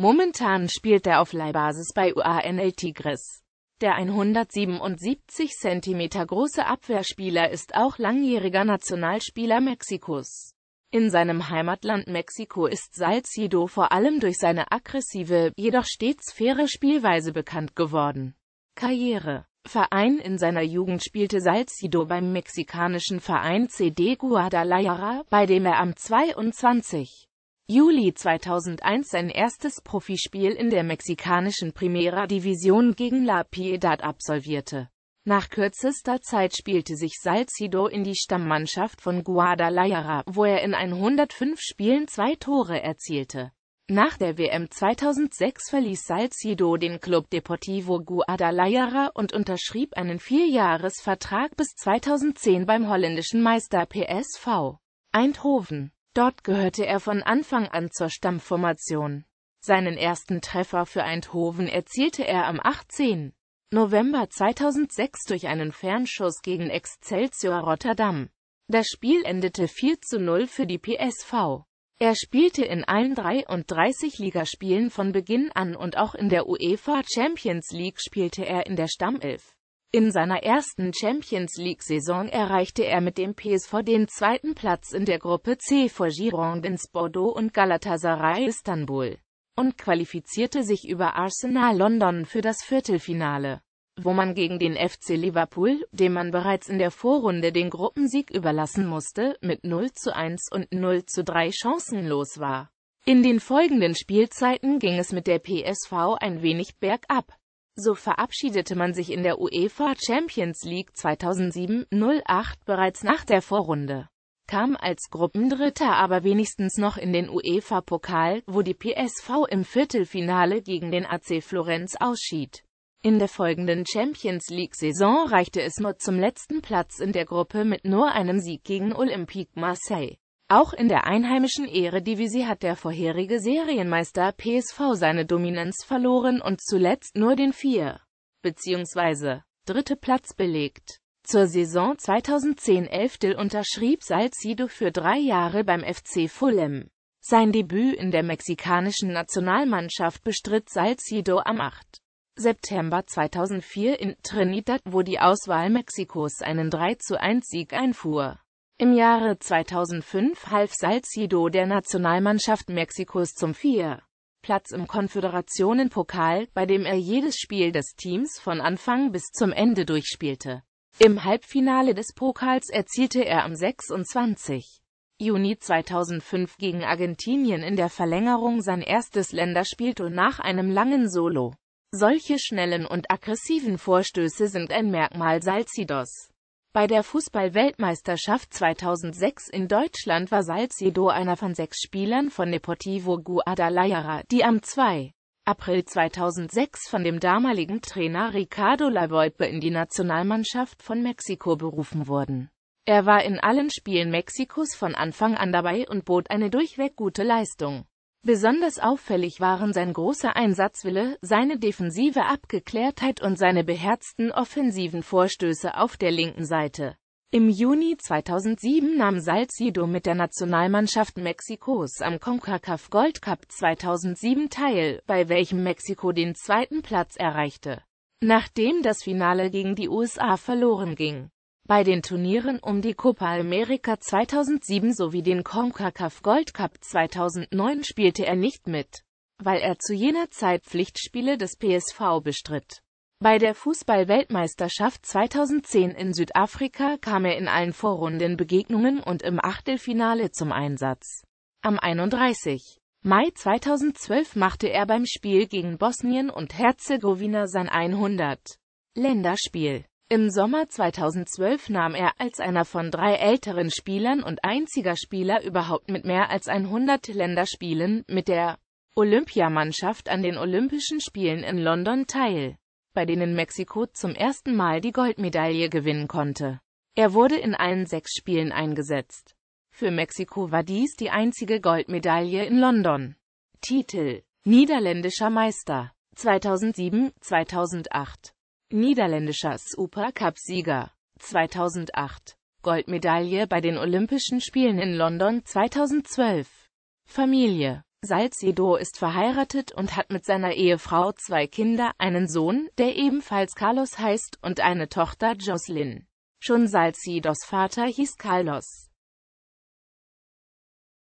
Momentan spielt er auf Leihbasis bei UANL Tigris. Der 177 cm große Abwehrspieler ist auch langjähriger Nationalspieler Mexikos. In seinem Heimatland Mexiko ist Salz vor allem durch seine aggressive, jedoch stets faire Spielweise bekannt geworden. Karriere Verein In seiner Jugend spielte Salcido beim mexikanischen Verein CD Guadalajara, bei dem er am 22. Juli 2001 sein erstes Profispiel in der mexikanischen Primera Division gegen La Piedad absolvierte. Nach kürzester Zeit spielte sich Salcido in die Stammmannschaft von Guadalajara, wo er in 105 Spielen zwei Tore erzielte. Nach der WM 2006 verließ Salcido den Club Deportivo Guadalajara und unterschrieb einen Vierjahresvertrag bis 2010 beim holländischen Meister PSV Eindhoven. Dort gehörte er von Anfang an zur Stammformation. Seinen ersten Treffer für Eindhoven erzielte er am 18. November 2006 durch einen Fernschuss gegen Excelsior Rotterdam. Das Spiel endete 4 zu 0 für die PSV. Er spielte in allen 33 Ligaspielen von Beginn an und auch in der UEFA Champions League spielte er in der Stammelf. In seiner ersten Champions League-Saison erreichte er mit dem PSV den zweiten Platz in der Gruppe C vor Girondins Bordeaux und Galatasaray Istanbul und qualifizierte sich über Arsenal London für das Viertelfinale, wo man gegen den FC Liverpool, dem man bereits in der Vorrunde den Gruppensieg überlassen musste, mit 0 zu 1 und 0 zu 3 chancenlos war. In den folgenden Spielzeiten ging es mit der PSV ein wenig bergab. So verabschiedete man sich in der UEFA Champions League 2007-08 bereits nach der Vorrunde, kam als Gruppendritter aber wenigstens noch in den UEFA-Pokal, wo die PSV im Viertelfinale gegen den AC Florenz ausschied. In der folgenden Champions League-Saison reichte es nur zum letzten Platz in der Gruppe mit nur einem Sieg gegen Olympique Marseille. Auch in der einheimischen Eredivisie hat der vorherige Serienmeister PSV seine Dominanz verloren und zuletzt nur den vier bzw. dritte Platz belegt. Zur Saison 2010-11 unterschrieb Salcido für drei Jahre beim FC Fulham. Sein Debüt in der mexikanischen Nationalmannschaft bestritt Salcido am 8. September 2004 in Trinidad, wo die Auswahl Mexikos einen 3 1 Sieg einfuhr. Im Jahre 2005 half Salcido der Nationalmannschaft Mexikos zum vier Platz im Konföderationenpokal, bei dem er jedes Spiel des Teams von Anfang bis zum Ende durchspielte. Im Halbfinale des Pokals erzielte er am 26. Juni 2005 gegen Argentinien in der Verlängerung sein erstes Länderspieltor nach einem langen Solo. Solche schnellen und aggressiven Vorstöße sind ein Merkmal Salcidos. Bei der Fußball-Weltmeisterschaft 2006 in Deutschland war Salcedo einer von sechs Spielern von Deportivo Guadalajara, die am 2. April 2006 von dem damaligen Trainer Ricardo Lavolpe in die Nationalmannschaft von Mexiko berufen wurden. Er war in allen Spielen Mexikos von Anfang an dabei und bot eine durchweg gute Leistung. Besonders auffällig waren sein großer Einsatzwille, seine defensive Abgeklärtheit und seine beherzten offensiven Vorstöße auf der linken Seite. Im Juni 2007 nahm Salcido mit der Nationalmannschaft Mexikos am CONCACAF Gold Cup 2007 teil, bei welchem Mexiko den zweiten Platz erreichte, nachdem das Finale gegen die USA verloren ging. Bei den Turnieren um die Copa America 2007 sowie den CONCACAF Gold Cup 2009 spielte er nicht mit, weil er zu jener Zeit Pflichtspiele des PSV bestritt. Bei der Fußball-Weltmeisterschaft 2010 in Südafrika kam er in allen Vorrunden Begegnungen und im Achtelfinale zum Einsatz. Am 31. Mai 2012 machte er beim Spiel gegen Bosnien und Herzegowina sein 100. Länderspiel. Im Sommer 2012 nahm er als einer von drei älteren Spielern und einziger Spieler überhaupt mit mehr als 100 Länderspielen mit der Olympiamannschaft an den Olympischen Spielen in London teil, bei denen Mexiko zum ersten Mal die Goldmedaille gewinnen konnte. Er wurde in allen sechs Spielen eingesetzt. Für Mexiko war dies die einzige Goldmedaille in London. Titel Niederländischer Meister 2007, 2008 niederländischer Supercup-Sieger. 2008 Goldmedaille bei den Olympischen Spielen in London 2012 Familie Salcedo ist verheiratet und hat mit seiner Ehefrau zwei Kinder, einen Sohn, der ebenfalls Carlos heißt, und eine Tochter Jocelyn. Schon Salcedos Vater hieß Carlos.